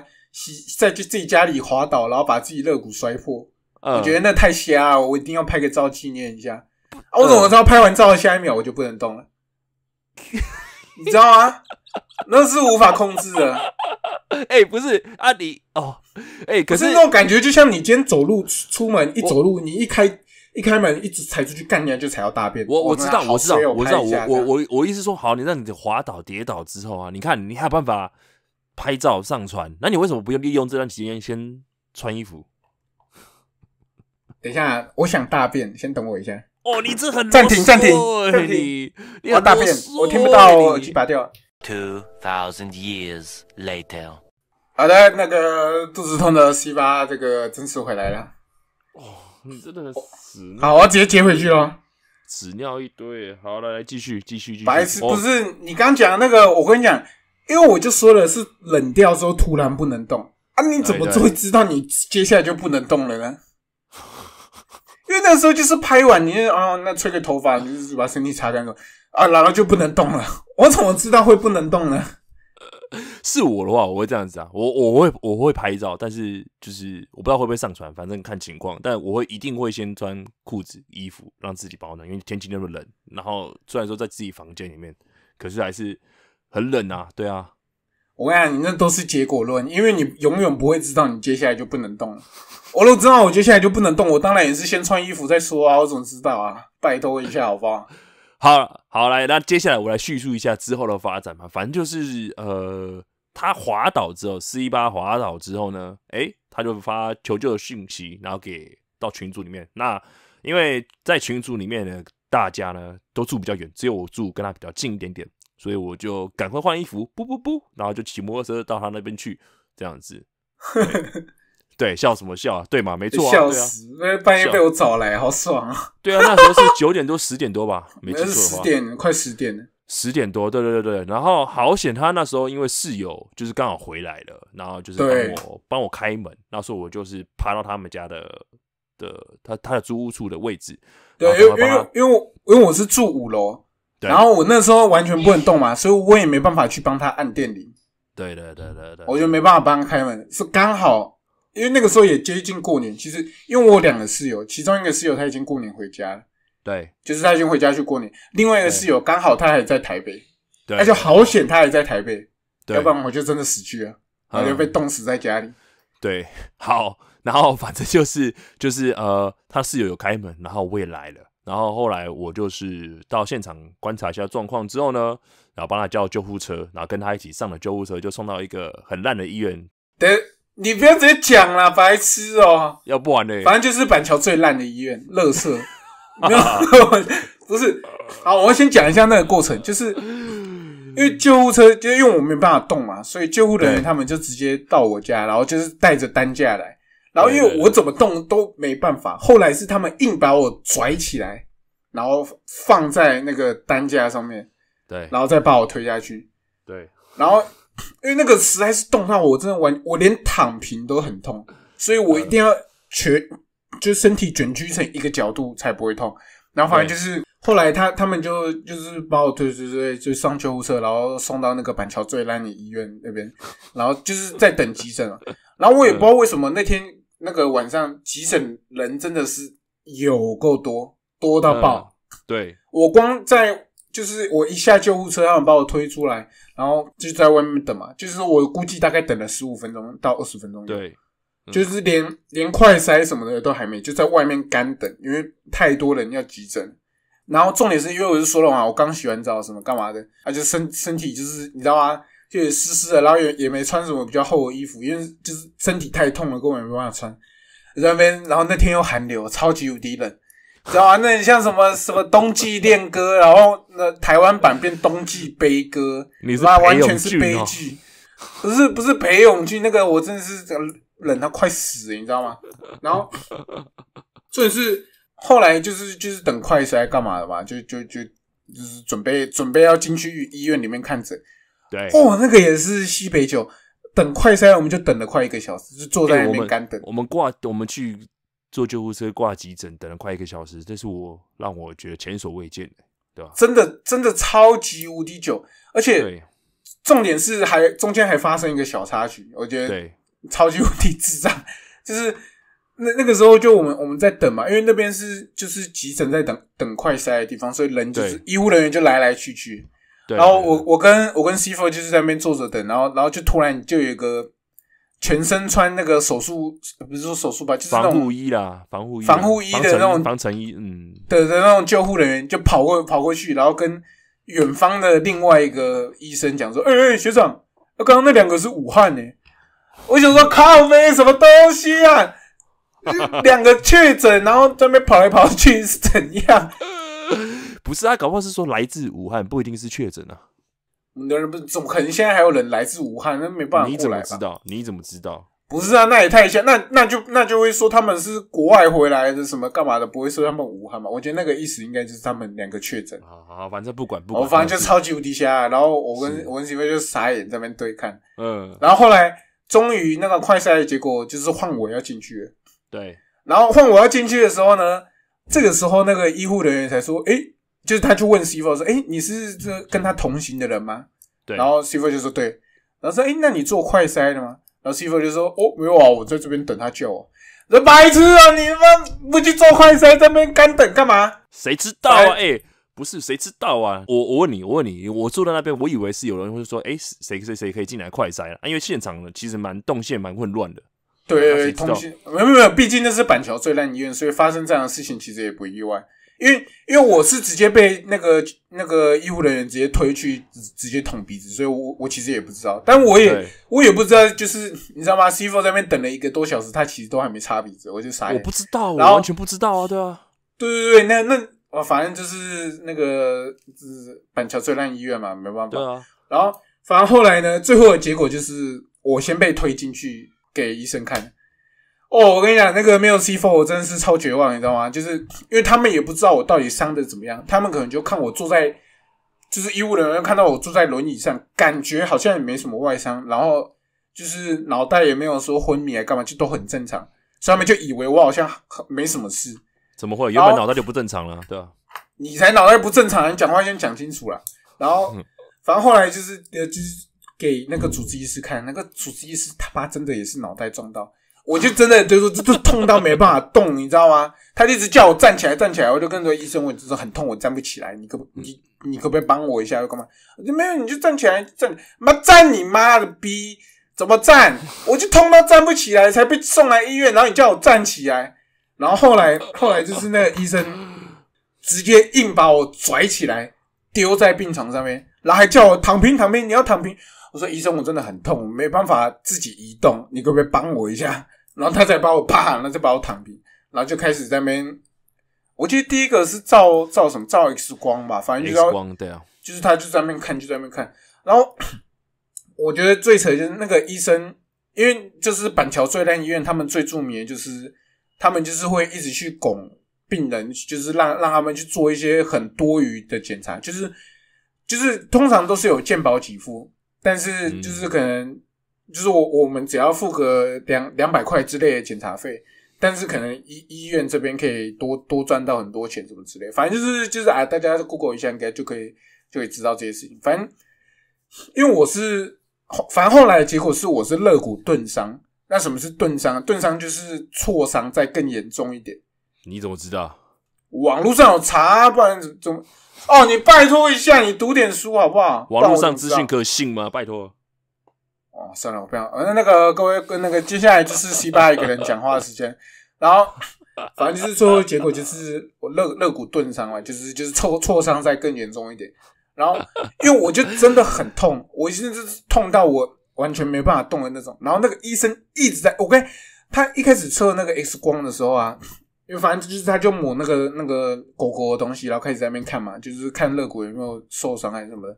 在去自己家里滑倒，然后把自己肋骨摔破，我觉得那太瞎了。我一定要拍个照纪念一下。我怎么知道拍完照的下一秒我就不能动了？你知道吗？那是无法控制的。哎，不是啊，你哦，哎，可是那种感觉就像你今天走路出门一走路，你一开。一开门，一直踩出去，干尿就踩到大便。我我知道，我知道，我知道。我我我我意思说，好，你让你滑倒、跌倒之后啊，你看你还有办法拍照上传。那你为什么不用利用这段时间先穿衣服？等一下，我想大便，先等我一下。哦，你这很暂停，暂停，暂停。我大便，我听不到，我去拔掉。Two thousand years later。好的，那个肚子痛的 C 八，这个真实回来了。哦，你真的是。好，我直接接回去喽。屎尿一堆，好，来来继续继续继续。白痴，不是你刚讲那个，我跟你讲，因为我就说了是冷掉之后突然不能动啊，你怎么就会知道你接下来就不能动了呢？因为那时候就是拍完你哦，那吹个头发，你就是把身体擦干净啊，然后就不能动了。我怎么知道会不能动呢？是我的话，我会这样子啊，我我会我会拍照，但是就是我不知道会不会上传，反正看情况。但我会一定会先穿裤子衣服，让自己保暖，因为天气那么冷。然后虽然说在自己房间里面，可是还是很冷啊。对啊，我跟你讲，你那都是结果论，因为你永远不会知道你接下来就不能动了。我都知道我接下来就不能动，我当然也是先穿衣服再说啊。我怎么知道啊？拜托一下，好不好？好，好来，那接下来我来叙述一下之后的发展嘛，反正就是呃。他滑倒之后，四一八滑倒之后呢？诶，他就发求救的讯息，然后给到群组里面。那因为在群组里面呢，大家呢都住比较远，只有我住跟他比较近一点点，所以我就赶快换衣服，不不不，然后就骑摩托车到他那边去，这样子。对，笑什么笑？啊？对嘛？没错啊。笑死！半夜被我找来，好爽啊！对啊，那时候是九点多十点多吧？没记错的话。十点，快十点了。十点多，对对对对，然后好险，他那时候因为室友就是刚好回来了，然后就是帮我帮我开门，那时候我就是爬到他们家的的他他的租屋处的位置，对，因为因为因为因为我是住五楼，然后我那时候完全不能动嘛，所以我也没办法去帮他按电铃，对对对对对，我就没办法帮他开门，是刚好因为那个时候也接近过年，其实因为我两个室友，其中一个室友他已经过年回家了。对，就是他先回家去过年。另外一个室友刚好他还在台北，他就好险他还在台北，要不然我就真的死去了，然后被冻死在家里。对，好，然后反正就是就是呃，他室友有开门，然后我也来了，然后后来我就是到现场观察一下状况之后呢，然后帮他叫救护车，然后跟他一起上了救护车，就送到一个很烂的医院。等你不要直接讲了，白痴哦！要不完呢？反正就是板桥最烂的医院，乐色。没有，不是好。我先讲一下那个过程，就是因为救护车就是因为我没办法动嘛，所以救护人员他们就直接到我家，然后就是带着担架来，然后因为我怎么动都没办法，后来是他们硬把我拽起来，然后放在那个担架上面，对，然后再把我推下去，对，然后因为那个实在是动到我，我真的完，我连躺平都很痛，所以我一定要全。就身体卷曲成一个角度才不会痛，然后反正就是后来他他们就就是把我推推推就上救护车，然后送到那个板桥最烂的医院那边，然后就是在等急诊了。然后我也不知道为什么那天那个晚上急诊人真的是有够多，多到爆。对，我光在就是我一下救护车，他们把我推出来，然后就在外面等嘛。就是说我估计大概等了十五分钟到二十分钟。对。就是连连快筛什么的都还没，就在外面干等，因为太多人要急诊。然后重点是因为我是说了嘛，我刚洗完澡什么干嘛的，而且身身体就是你知道吗，就也湿湿的，然后也也没穿什么比较厚的衣服，因为就是身体太痛了，根本没办法穿。然后，然后那天又寒流，超级无敌冷，知道吗？那你像什么什么冬季恋歌，然后那台湾版变冬季悲歌，那完全是悲剧。不是不是裴勇俊那个，我真的是。冷到快死，你知道吗？然后，这也是后来就是就是等快筛干嘛的嘛，就就就就是准备准备要进去医院里面看诊。对，哦，那个也是西北酒。等快筛，我们就等了快一个小时，就坐在那边干等。我们挂我们去做救护车挂急诊，等了快一个小时，这是我让我觉得前所未见的，对吧？真的真的超级无敌久，而且重点是还中间还发生一个小插曲，我觉得。超级无敌智障，就是那那个时候，就我们我们在等嘛，因为那边是就是急诊在等等快塞的地方，所以人就是医护人员就来来去去。对。然后我我跟我跟师傅就是在那边坐着等，然后然后就突然就有一个全身穿那个手术，不是说手术吧，就是那防护衣啦，防护衣防护衣的那种防尘衣，嗯，的的那种救护人员就跑过跑过去，然后跟远方的另外一个医生讲说：“哎哎，学长，那刚刚那两个是武汉呢。”我想说靠，啡什么东西啊！两个确诊，然后那边跑来跑去是怎样？不是啊，搞不好是说来自武汉，不一定是确诊啊。不是，么可能现在还有人来自武汉，那没办法。你怎么知道？你怎么知道？不是啊，那也太像，那那就那就会说他们是国外回来的，什么干嘛的？不会说他们武汉嘛？我觉得那个意思应该就是他们两个确诊。好好，反正不管不管。我正就超级无敌瞎。然后我跟我跟媳妇就傻眼那边对看，嗯，然后后来。终于那个快塞结果就是换我要进去了，对。然后换我要进去的时候呢，这个时候那个医护人员才说：“诶，就是他去问 C 弗说：‘诶，你是这跟他同行的人吗？’对。然后 C 弗就说：‘对。’然后说：‘诶，那你做快塞的吗？’然后 C 弗就说：‘哦，没有啊，我在这边等他叫我。’人白痴啊，你们不去做快塞，那边干等干嘛？谁知道哎。”不是谁知道啊？我我问你，我问你，我坐在那边，我以为是有人会说，哎，谁谁谁可以进来快塞了啊？因为现场呢，其实蛮动线蛮混乱的。对，通讯没有没有，毕竟那是板桥最烂医院，所以发生这样的事情其实也不意外。因为因为我是直接被那个那个医护人员直接推去直直接捅鼻子，所以我我其实也不知道。但我也我也不知道，就是你知道吗？C f o 在那边等了一个多小时，他其实都还没擦鼻子，我就塞。我不知道，我完全不知道啊，对啊，对对对，那那。我反正就是那个，就是板桥最烂医院嘛，没办法。然后反正后来呢，最后的结果就是我先被推进去给医生看。哦，我跟你讲，那个没有 C four，我真的是超绝望，你知道吗？就是因为他们也不知道我到底伤的怎么样，他们可能就看我坐在，就是医务人员看到我坐在轮椅上，感觉好像也没什么外伤，然后就是脑袋也没有说昏迷啊干嘛，就都很正常，所以他们就以为我好像没什么事。怎么会？原本脑袋就不正常了，对啊，你才脑袋不正常！你讲话先讲清楚了。然后，反正后来就是，呃，就是给那个主治医师看，那个主治医师他妈真的也是脑袋撞到，我就真的就是这痛到没办法动，你知道吗？他就一直叫我站起来，站起来，我就跟着医生，我就是很痛，我站不起来。你可你你可不可以帮我一下？干嘛？就没有，你就站起来站，妈站你妈的逼，怎么站？我就痛到站不起来，才被送来医院。然后你叫我站起来。然后后来后来就是那个医生直接硬把我拽起来丢在病床上面，然后还叫我躺平躺平。你要躺平，我说医生我真的很痛，没办法自己移动，你可不可以帮我一下？然后他才把我啪，然后就把我躺平，然后就开始在那边。我记得第一个是照照什么照 X 光吧，反正就是光对啊，就是他就在那边看就在那边看。然后我觉得最扯就是那个医生，因为就是板桥最烂医院，他们最著名的就是。他们就是会一直去拱病人，就是让让他们去做一些很多余的检查，就是就是通常都是有健保给付，但是就是可能就是我我们只要付个两两百块之类的检查费，但是可能医医院这边可以多多赚到很多钱什么之类，反正就是就是啊，大家 Google 一下应该就可以就可以知道这些事情。反正因为我是反正后来的结果是我是肋骨钝伤。那什么是钝伤？钝伤就是挫伤，再更严重一点。你怎么知道？网络上有查不然怎么？哦，你拜托一下，你读点书好不好？网络上资讯可信吗？拜托。哦，算了，我不想。反正那个各位，跟那个接下来就是其他一个人讲话的时间。然后，反正就是最后结果就是我肋肋骨钝伤了，就是就是挫挫伤再更严重一点。然后，因为我就真的很痛，我就是痛到我。完全没办法动的那种，然后那个医生一直在 OK，他一开始测那个 X 光的时候啊，因为反正就是他就抹那个那个狗狗的东西，然后开始在那边看嘛，就是看肋骨有没有受伤还是什么的，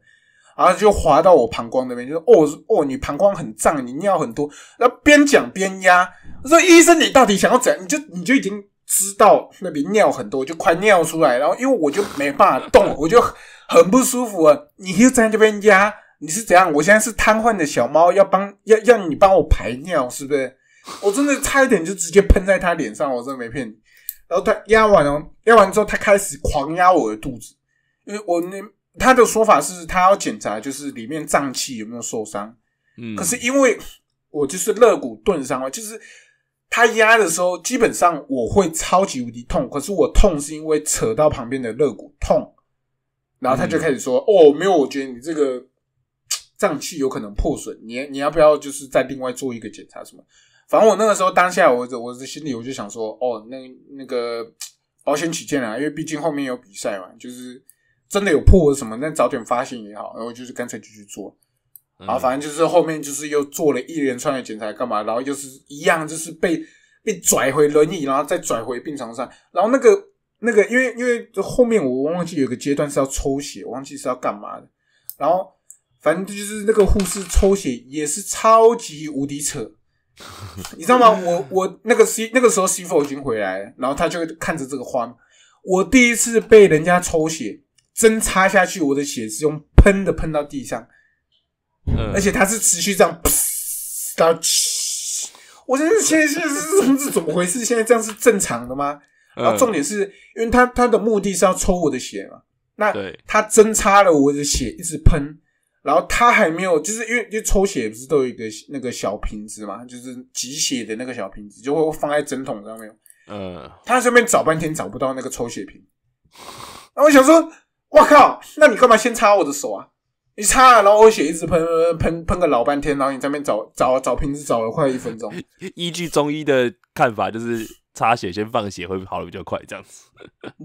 然后就滑到我膀胱那边，就是哦哦，你膀胱很胀，你尿很多，然后边讲边压，说医生你到底想要怎样？你就你就已经知道那边尿很多，就快尿出来，然后因为我就没办法动，我就很不舒服啊，你就在这边压。你是怎样？我现在是瘫痪的小猫，要帮要要你帮我排尿，是不是？我真的差一点就直接喷在他脸上，我真的没骗你。然后他压完了，压完之后他开始狂压我的肚子，因为我那他的说法是他要检查就是里面脏器有没有受伤。嗯，可是因为我就是肋骨钝伤了，就是他压的时候基本上我会超级无敌痛，可是我痛是因为扯到旁边的肋骨痛。然后他就开始说：“哦，没有，我觉得你这个。”脏器有可能破损，你你要不要就是再另外做一个检查什么？反正我那个时候当下我我的心里我就想说，哦，那那个保险起见啊，因为毕竟后面有比赛嘛，就是真的有破什么，那早点发现也好。然后就是干脆就去做，然后反正就是后面就是又做了一连串的检查干嘛，然后就是一样就是被被拽回轮椅，然后再拽回病床上，然后那个那个因为因为后面我忘记有个阶段是要抽血，忘记是要干嘛的，然后。反正就是那个护士抽血也是超级无敌扯，你知道吗？我我那个 C 那个时候 C Four 已经回来，了，然后他就看着这个画面，我第一次被人家抽血，针插下去，我的血是用喷的喷到地上，而且他是持续这样，到，我真的现现是是是怎么回事？现在这样是正常的吗？然后重点是，因为他他的目的是要抽我的血嘛，那他针插了我的血一直喷。然后他还没有，就是因为就抽血不是都有一个那个小瓶子嘛，就是挤血的那个小瓶子，就会放在针筒上面。嗯，他在上面找半天找不到那个抽血瓶，那我想说，我靠，那你干嘛先擦我的手啊？你擦，然后我血一直喷喷喷喷个老半天，然后你在那边找找找瓶子找了快一分钟。依据中医的看法，就是。擦血先放血会跑的比较快，这样子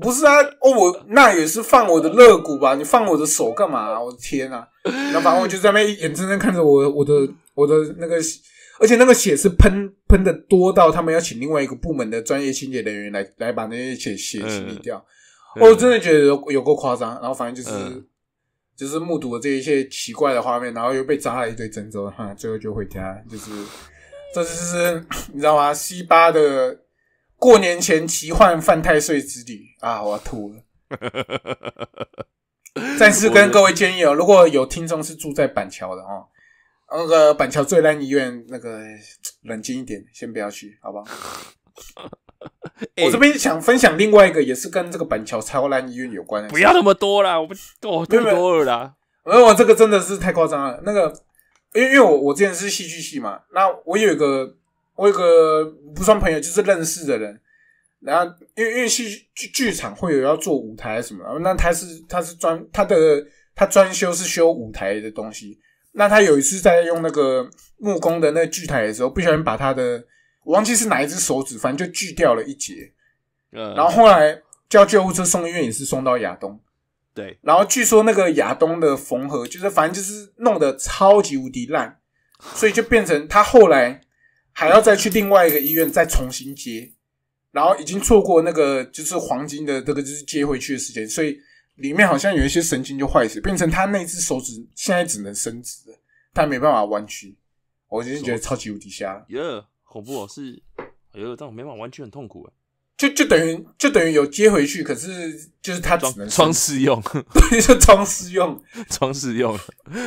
不是啊？哦，我那也是放我的肋骨吧？你放我的手干嘛？我的天哪！然后我就在那边眼睁睁看着我我的我的那个，而且那个血是喷喷的多到他们要请另外一个部门的专业清洁人员来来把那些血血清理掉。我真的觉得有有够夸张，然后反正就是就是目睹了这一些奇怪的画面，然后又被扎了一堆针之后，哈，最后就回家，就是这就是 你知道吗？西八的。过年前奇幻犯太岁之旅啊！我要吐了。再次跟各位亲哦，如果有听众是住在板桥的哦，那个板桥最烂医院，那个冷静一点，先不要去，好吧？我这边想分享另外一个，也是跟这个板桥超烂医院有关。不要那么多啦，我们多太多了。我我这个真的是太夸张了。那个，因为因为我我之前是戏剧系嘛，那我有一个。我有个不算朋友，就是认识的人，然后因为因为戏剧剧场会有要做舞台什么，那他是他是专他的他专修是修舞台的东西，那他有一次在用那个木工的那锯台的时候，不小心把他的我忘记是哪一只手指，反正就锯掉了一截，然后后来叫救护车送医院，也是送到亚东，对，然后据说那个亚东的缝合就是反正就是弄得超级无敌烂，所以就变成他后来。还要再去另外一个医院再重新接，然后已经错过那个就是黄金的这个就是接回去的时间，所以里面好像有一些神经就坏死，变成他那只手指现在只能伸直的，但没办法弯曲。我今天觉得超级无敌吓，耶，恐怖哦，是，哎呦，但我没办法弯曲很痛苦啊。就就等于就等于有接回去，可是就是他只能装饰用，对，就装饰用，装饰用，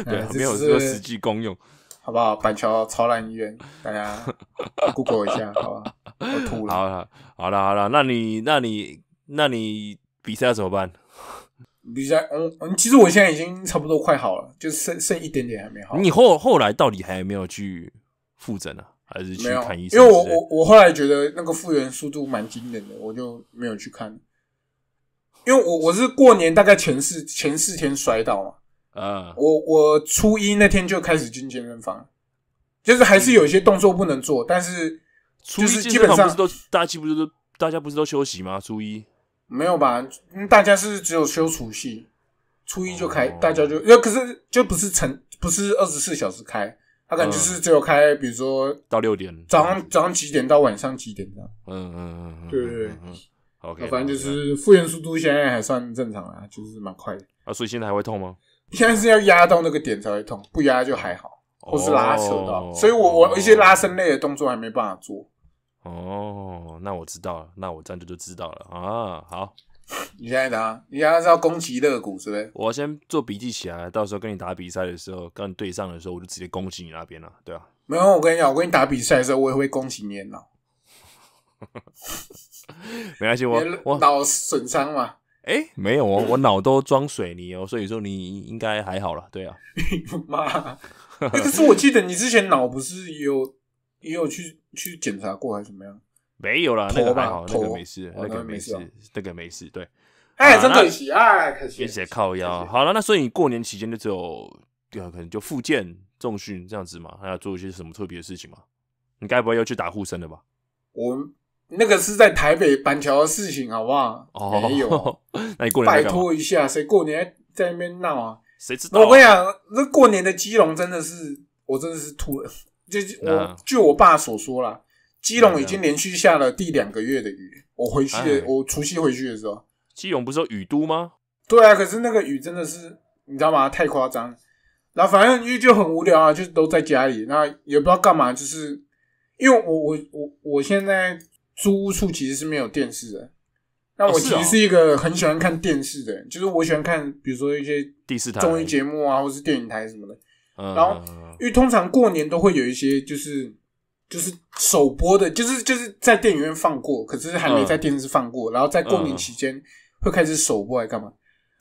对，没有说实际功用。好不好？板桥潮南医院，大家 Google 一下，好吧？我吐了。好了，好了，好了，那你，那你，那你比赛怎么办？比赛，嗯，其实我现在已经差不多快好了，就剩剩一点点还没好。你后后来到底还有没有去复诊啊？还是去看医生？因为我我我后来觉得那个复原速度蛮惊人的，我就没有去看。因为我我是过年大概前四前四天摔倒嘛。啊，我我初一那天就开始进健身房，就是还是有一些动作不能做，但是初一基本上都大家不是都大家不是都休息吗？初一没有吧？大家是只有休除夕，初一就开，大家就，可是就不是成不是二十四小时开，他可能就是只有开，比如说到六点，早上早上几点到晚上几点这样。嗯嗯嗯，对对对，OK，反正就是复原速度现在还算正常啊，就是蛮快的。啊，所以现在还会痛吗？现在是要压到那个点才会痛，不压就还好，或是拉扯到。所以我我一些拉伸类的动作还没办法做。哦，那我知道了，那我这样就就知道了啊。好，你现在打，你现在是要攻击肋骨，是不是？我先做笔记起来，到时候跟你打比赛的时候，跟你对上的时候，我就直接攻击你那边了，对啊。没有，我跟你讲，我跟你打比赛的时候，我也会攻击你脑。没关系，我我脑损伤嘛。哎，没有哦，我脑都装水泥哦，所以说你应该还好了，对啊。妈，可是我记得你之前脑不是有也有去去检查过还是怎么样？没有啦，那个还好，那个没事，那个没事，那个没事。对，哎，真的很喜爱，谢谢靠腰。好了，那所以你过年期间就只有对啊，可能就复健、重训这样子嘛？还要做一些什么特别的事情嘛？你该不会要去打护身了吧？我。那个是在台北板桥的事情，好不好？哦，没有，那你过年拜托一下，谁过年在那边闹啊？谁知道？我跟你讲，那过年的基隆真的是，我真的是突，就我据我爸所说啦，基隆已经连续下了第两个月的雨。我回去的，我除夕回去的时候，基隆不是有雨都吗？对啊，可是那个雨真的是，你知道吗？太夸张。然后反正为就很无聊啊，就是都在家里，那也不知道干嘛，就是因为我我我我现在。租屋处其实是没有电视的，那我其实是一个很喜欢看电视的，就是我喜欢看，比如说一些第四台综艺节目啊，或是电影台什么的。然后，因为通常过年都会有一些，就是就是首播的，就是就是在电影院放过，可是还没在电视放过。然后在过年期间会开始首播来干嘛？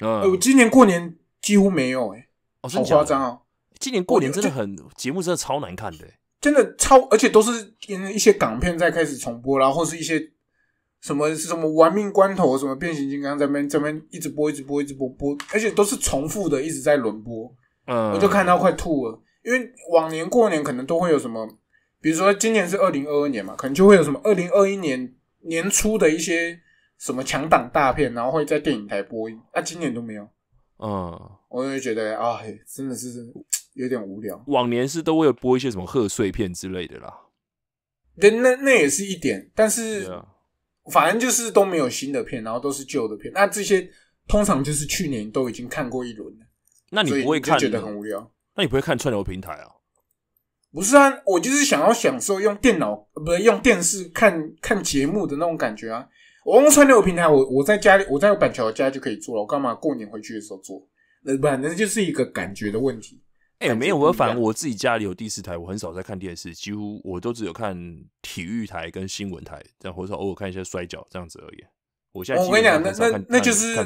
呃，我今年过年几乎没有，哎，好夸张哦！今年过年真的很节目真的超难看的。真的超，而且都是一些港片在开始重播，然后是一些什么什么“玩命关头”什么《变形金刚》在边这边一直播一直播一直播播，而且都是重复的，一直在轮播。嗯，我就看到快吐了。因为往年过年可能都会有什么，比如说今年是二零二二年嘛，可能就会有什么二零二一年年初的一些什么强档大片，然后会在电影台播。那今年都没有，嗯，我就觉得啊，真的是。有点无聊。往年是都会播一些什么贺岁片之类的啦，那那那也是一点。但是反正就是都没有新的片，然后都是旧的片。那这些通常就是去年都已经看过一轮了。那你不会看？觉得很无聊？那你不会看串流平台啊？不是啊，我就是想要享受用电脑，不是用电视看看节目的那种感觉啊。我用串流平台，我我在家里，我在板桥家就可以做了。我干嘛过年回去的时候做？那反正就是一个感觉的问题。哎，没有，我反正我自己家里有第四台，我很少在看电视，几乎我都只有看体育台跟新闻台，这样或者说偶尔看一下摔跤这样子而已。我现在我跟你讲，那那那就是那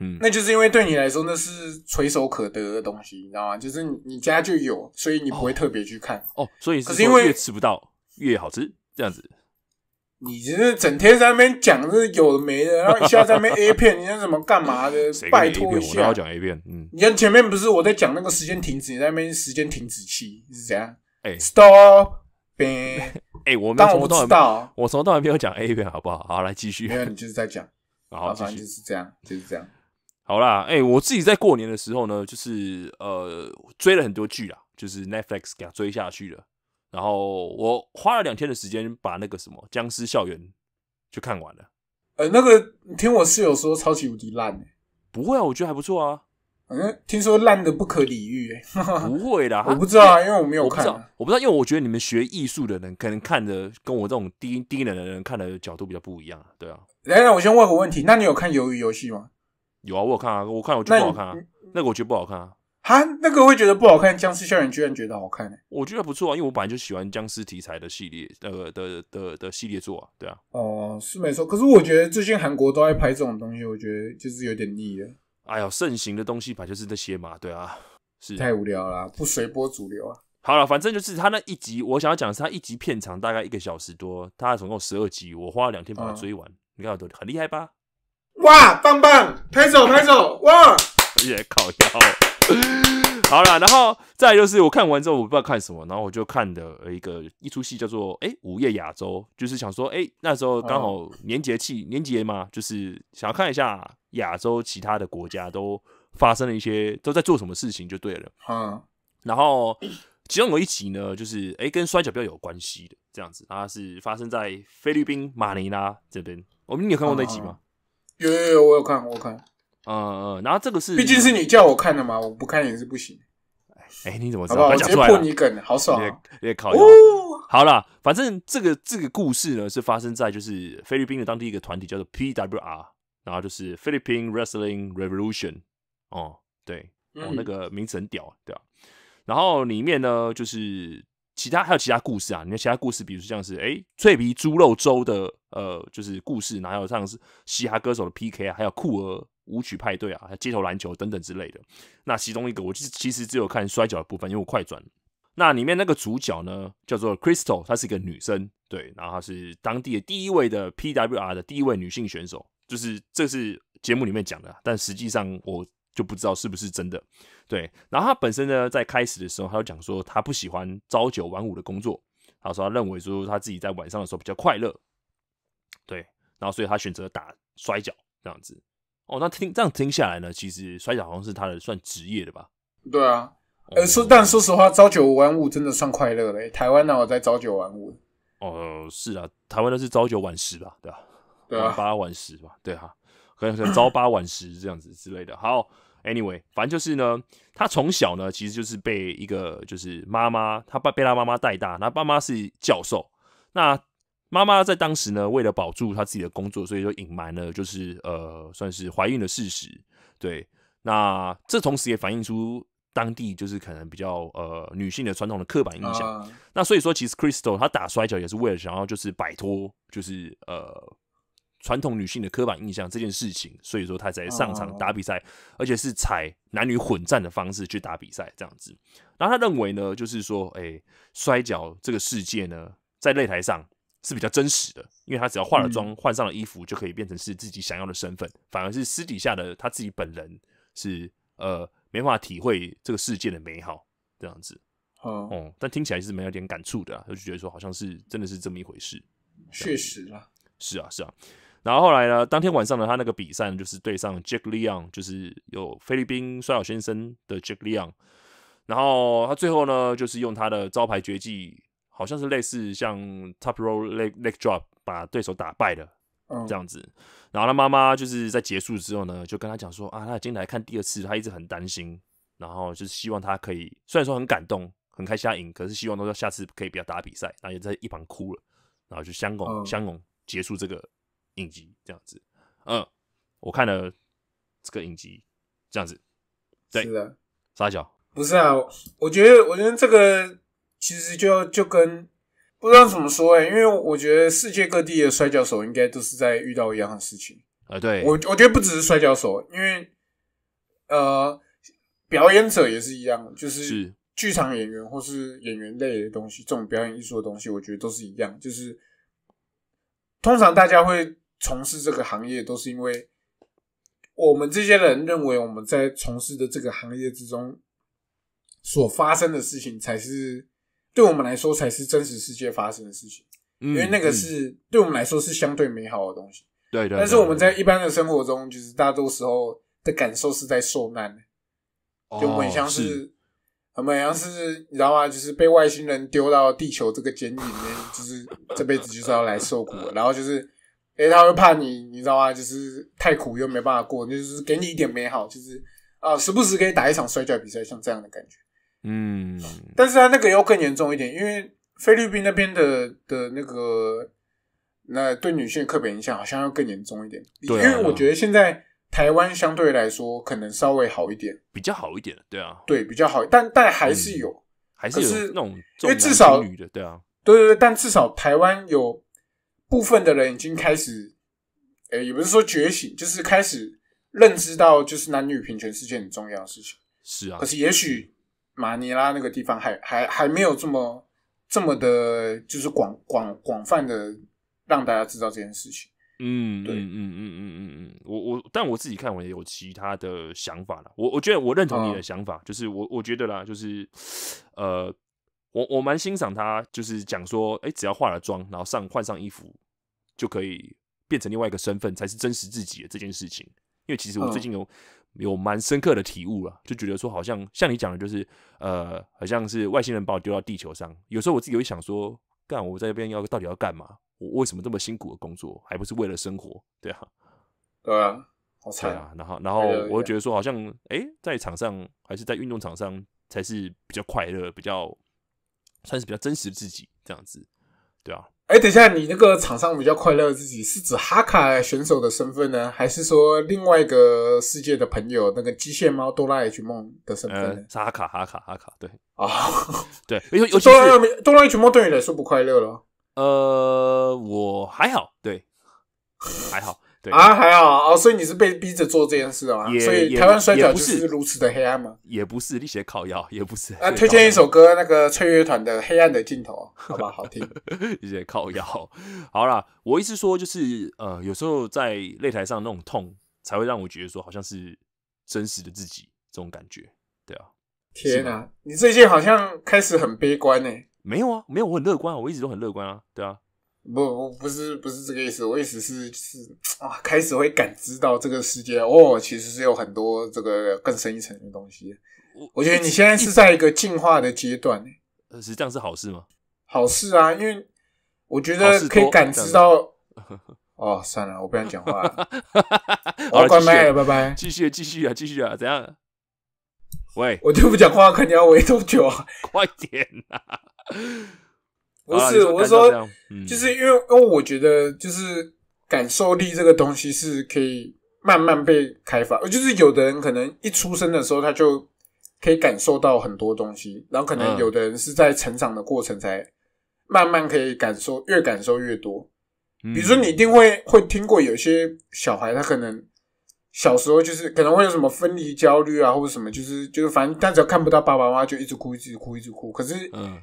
嗯，那就是因为对你来说那是垂手可得的东西，你知道吗？就是你家就有，所以你不会特别去看哦。所以是因为越吃不到越好吃这样子。你只是整天在那边讲是有的没的，然后一下在那边 A 片，你看怎么干嘛的？拜托一下，我要讲 A 片。嗯，你看前面不是我在讲那个时间停止，你在那边时间停止器是怎样。哎，Stop 哎、我 n 哎，我但我不知道，我从头尾没有讲 A 片，好不好？好，来继续。没有，你就是在讲。好，反正就是这样，就是这样。好啦，哎，我自己在过年的时候呢，就是呃追了很多剧啦，就是 Netflix 给它追下去了。然后我花了两天的时间把那个什么《僵尸校园》就看完了。呃，那个听我室友说超级无敌烂，不会啊，我觉得还不错啊。嗯，听说烂的不可理喻，不会的。我不知道啊，因为我没有看。我不知道，因为我觉得你们学艺术的人可能看的跟我这种低低能的人看的角度比较不一样对啊。来，那我先问个问题，那你有看《鱿鱼游戏》吗？有啊，我有看啊，我看我觉得不好看啊，那个我觉得不好看啊。哈，那个会觉得不好看，僵尸校园居然觉得好看我觉得不错啊，因为我本来就喜欢僵尸题材的系列，呃，的的的系列作啊，对啊。哦，是没错，可是我觉得最近韩国都在拍这种东西，我觉得就是有点腻了。哎呦，盛行的东西拍就是这些嘛，对啊，是太无聊了，不随波逐流啊。好了，反正就是他那一集，我想要讲的是他一集片长大概一个小时多，他总共十二集，我花了两天把它追完，你看我多很厉害吧？哇，棒棒，拍走拍走，哇！也考到好了，然后再就是我看完之后，我不知道看什么，然后我就看的一个一出戏叫做《哎午夜亚洲》，就是想说，哎那时候刚好年节气，年节嘛，就是想要看一下亚洲其他的国家都发生了一些都在做什么事情就对了。嗯，然后其中有一集呢，就是哎跟摔跤比较有关系的，这样子，它是发生在菲律宾马尼拉这边。我们你有看过那集吗？有有有，我有看，我看。嗯嗯，然后这个是毕竟是你叫我看的嘛，我不看也是不行。哎，你怎么知道？直接破你梗，好爽！也考验。好了，反正这个这个故事呢，是发生在就是菲律宾的当地一个团体叫做 PWR，然后就是 Philippine Wrestling Revolution。哦，对，哦，那个名字很屌，对吧？然后里面呢，就是其他还有其他故事啊，你看其他故事，比如像是哎脆皮猪肉粥的，呃，就是故事，还有像是嘻哈歌手的 PK，还有酷儿舞曲派对啊，街头篮球等等之类的。那其中一个，我就其实只有看摔跤的部分，因为我快转。那里面那个主角呢，叫做 Crystal，她是一个女生，对，然后她是当地的第一位的 PWR 的第一位女性选手，就是这是节目里面讲的，但实际上我就不知道是不是真的，对。然后她本身呢，在开始的时候，她讲说她不喜欢朝九晚五的工作，她说她认为说她自己在晚上的时候比较快乐，对，然后所以她选择打摔跤这样子。哦，那听这样听下来呢，其实摔跤好像是他的算职业的吧？对啊，呃说，但说实话，朝九晚五真的算快乐嘞。台湾哪我在朝九晚五。哦，是啊，台湾都是朝九晚十吧，对对啊，晚八晚十吧，对啊，可能朝八晚十这样子之类的。好，anyway，反正就是呢，他从小呢，其实就是被一个就是妈妈，他爸被他妈妈带大，他爸妈是教授，那。妈妈在当时呢，为了保住她自己的工作，所以就隐瞒了就是呃，算是怀孕的事实。对，那这同时也反映出当地就是可能比较呃女性的传统的刻板印象。那所以说，其实 Crystal 她打摔跤也是为了想要就是摆脱就是呃传统女性的刻板印象这件事情，所以说她才上场打比赛，而且是采男女混战的方式去打比赛这样子。然后她认为呢，就是说，哎，摔跤这个世界呢，在擂台上。是比较真实的，因为他只要化了妆、换上了衣服，就可以变成是自己想要的身份。反而是私底下的他自己本人是呃，没办法体会这个世界的美好这样子。嗯，哦，但听起来是没有点感触的，就觉得说好像是真的是这么一回事。确实啊，是啊，是啊。然后后来呢，当天晚上呢，他那个比赛就是对上 Jack Leon，就是有菲律宾衰老先生的 Jack Leon。然后他最后呢，就是用他的招牌绝技。好像是类似像 top r o l e leg drop 把对手打败了，这样子。然后他妈妈就是在结束之后呢，就跟他讲说：“啊，他今天来看第二次，他一直很担心，然后就是希望他可以，虽然说很感动、很开心他赢，可是希望他说下次可以不要打比赛。”然后也在一旁哭了，然后就相拱相拱结束这个影集这样子。嗯，我看了这个影集这样子，对，傻小。不是啊，我觉得我觉得这个。其实就就跟不知道怎么说哎，因为我觉得世界各地的摔跤手应该都是在遇到一样的事情。呃，对我，我觉得不只是摔跤手，因为呃，表演者也是一样，就是剧场演员或是演员类的东西，这种表演艺术的东西，我觉得都是一样。就是通常大家会从事这个行业，都是因为我们这些人认为我们在从事的这个行业之中所发生的事情才是。对我们来说才是真实世界发生的事情，因为那个是对我们来说是相对美好的东西。对对。但是我们在一般的生活中，就是大多时候的感受是在受难的，就我们像是，我们像是你知道吗？就是被外星人丢到地球这个监狱里，面，就是这辈子就是要来受苦。然后就是，哎，他会怕你，你知道吗？就是太苦又没办法过，就是给你一点美好，就是啊，时不时给你打一场摔跤比赛，像这样的感觉。嗯，但是他那个又更严重一点，因为菲律宾那边的的那个，那对女性的刻板印象好像要更严重一点。对，因为我觉得现在台湾相对来说可能稍微好一点，比较好一点。对啊，对，比较好，但但还是有，还是有那种，因为至少女的，对啊，对对对，但至少台湾有部分的人已经开始，也不是说觉醒，就是开始认知到，就是男女平权是件很重要的事情。是啊，可是也许。马尼拉那个地方还还还没有这么这么的，就是广广广泛的让大家知道这件事情。嗯，对，嗯嗯嗯嗯嗯，我我但我自己看，我也有其他的想法了。我我觉得我认同你的想法，就是我我觉得啦，就是呃，我我蛮欣赏他，就是讲说，哎，只要化了妆，然后上换上衣服，就可以变成另外一个身份，才是真实自己的这件事情。因为其实我最近有。有蛮深刻的体悟了，就觉得说好像像你讲的，就是呃，好像是外星人把我丢到地球上。有时候我自己会想说，干，我在这边要到底要干嘛？我为什么这么辛苦的工作，还不是为了生活？对啊，对啊，好惨啊！然后，然后我就觉得说，好像哎，在场上还是在运动场上才是比较快乐，比较算是比较真实的自己这样子，对啊。哎，等一下，你那个场上比较快乐的自己，是指哈卡选手的身份呢，还是说另外一个世界的朋友那个机械猫哆啦 A 梦的身份？呃，哈卡哈卡哈卡，对啊，对。哆啦哆啦 A 梦对你来说不快乐了？呃，我还好，对，还好。啊，还好哦，所以你是被逼着做这件事的吗？以台湾摔角就是如此的黑暗吗？也不是，你写靠腰，也不是。啊，推荐一首歌，那个翠乐团的《黑暗的尽头》，好吧，好听。一些靠腰，好啦，我意思说，就是呃，有时候在擂台上那种痛，才会让我觉得说，好像是真实的自己，这种感觉。对啊。天哪，你最近好像开始很悲观呢。没有啊，没有，我很乐观啊，我一直都很乐观啊。对啊。不不不是不是这个意思，我意思是是啊，开始会感知到这个世界哦，其实是有很多这个更深一层的东西。我觉得你现在是在一个进化的阶段，呃，实际上是好事吗？好事啊，因为我觉得可以感知到。哦，算了，我不想讲话，我关麦，拜拜。继续继续啊，继续啊，怎样？喂，我就不讲话，看你要围多久啊，快点呐。不是，我是说，就是因为，因为我觉得，就是感受力这个东西是可以慢慢被开发。就是有的人可能一出生的时候，他就可以感受到很多东西，然后可能有的人是在成长的过程才慢慢可以感受，越感受越多。比如说，你一定会会听过有些小孩，他可能。小时候就是可能会有什么分离焦虑啊，或者什么，就是就是反正他只要看不到爸爸妈妈就一直哭，一直哭，一直哭。可是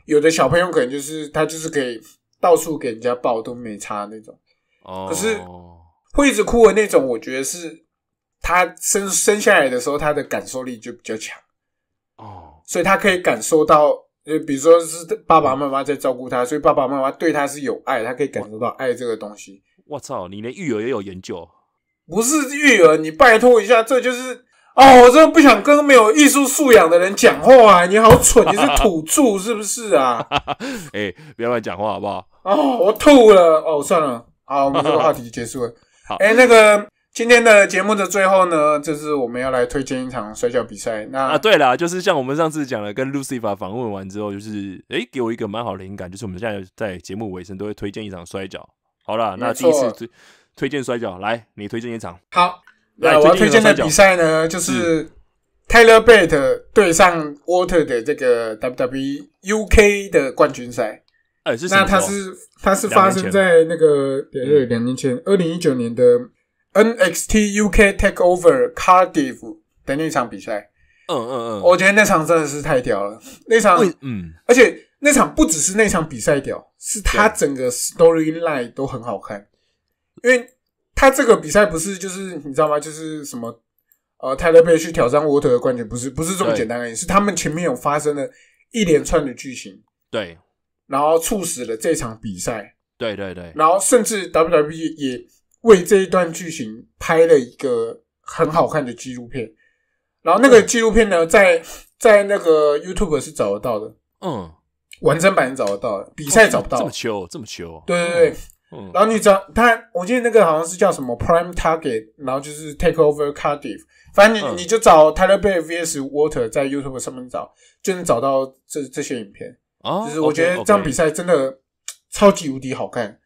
有的小朋友可能就是他就是给到处给人家抱都没差那种，哦，可是会一直哭的那种，我觉得是他生生下来的时候他的感受力就比较强，哦，所以他可以感受到，就比如说是爸爸妈妈在照顾他，所以爸爸妈妈对他是有爱，他可以感受到爱这个东西。我操，你连育儿也有研究。不是育儿，你拜托一下，这就是哦，我真的不想跟没有艺术素养的人讲话啊！你好蠢，你是土著是不是啊？哎，不要乱讲话好不好？哦，我吐了哦，算了，好，我们这个话题结束了。好，哎，那个今天的节目的最后呢，就是我们要来推荐一场摔跤比赛。那啊，对了，就是像我们上次讲了，跟 Lucy 法访问完之后，就是哎，给我一个蛮好灵感，就是我们现在在节目尾声都会推荐一场摔跤。好了，那第一次。推荐摔跤，来，你推荐一场好，来我要推荐的比赛呢，就是 Taylor Bate 对上 Water 的这个 WWE UK 的冠军赛。哎，是那它是它是发生在那个对两年前，二零一九年的 NXT UK Takeover Cardiff 的那场比赛。嗯嗯嗯，我觉得那场真的是太屌了，那场嗯，而且那场不只是那场比赛屌，是他整个 storyline 都很好看。因为他这个比赛不是就是你知道吗？就是什么呃，泰勒贝去挑战沃特的冠军，不是不是这么简单而已，是他们前面有发生了一连串的剧情，对，然后促使了这场比赛，对对对，然后甚至 WWE 也为这一段剧情拍了一个很好看的纪录片，然后那个纪录片呢，在在那个 YouTube 是找得到的，嗯，完整版找得到，比赛找不到，这么久这么久，对对对。然后你找他，我记得那个好像是叫什么 Prime Target，然后就是 Takeover Cardiff。反正你你就找 t y l e r Bay vs Water，在 YouTube 上面找，就能找到这这些影片。哦。就是我觉得这样比赛真的超级无敌好看，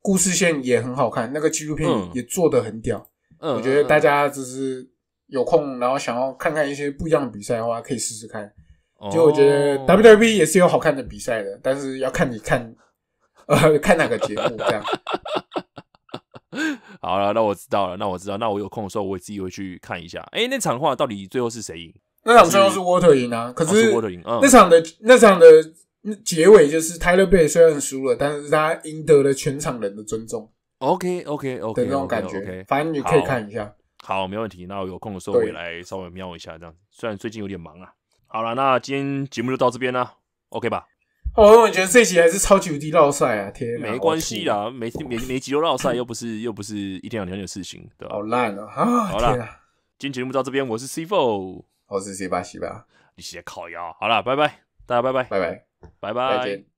故事线也很好看，那个纪录片也做的很屌。嗯。我觉得大家就是有空，然后想要看看一些不一样的比赛的话，可以试试看。就我觉得 W W B 也是有好看的比赛的，但是要看你看。呃，看哪个节目这样？好了，那我知道了，那我知道，那我有空的时候我自己会去看一下。哎，那场话到底最后是谁赢？那场最后是沃特赢啊，可是沃特赢。那场的那场的结尾就是泰勒贝虽然输了，但是他赢得了全场人的尊重。OK OK OK，那种感觉，反正你可以看一下。好，没问题。那我有空的时候会来稍微瞄一下这样。虽然最近有点忙啊。好了，那今天节目就到这边啦 o k 吧？我总觉得这集还是超级无敌绕赛啊！天，没关系啦，每每每集都绕赛，又不是又不是一天两天的事情，对吧？好烂啊！好啦！今天节目到这边，我是 C Four，我是 C 八 C 八，你是烤鸭。好啦，拜拜，大家拜拜，拜拜，拜拜，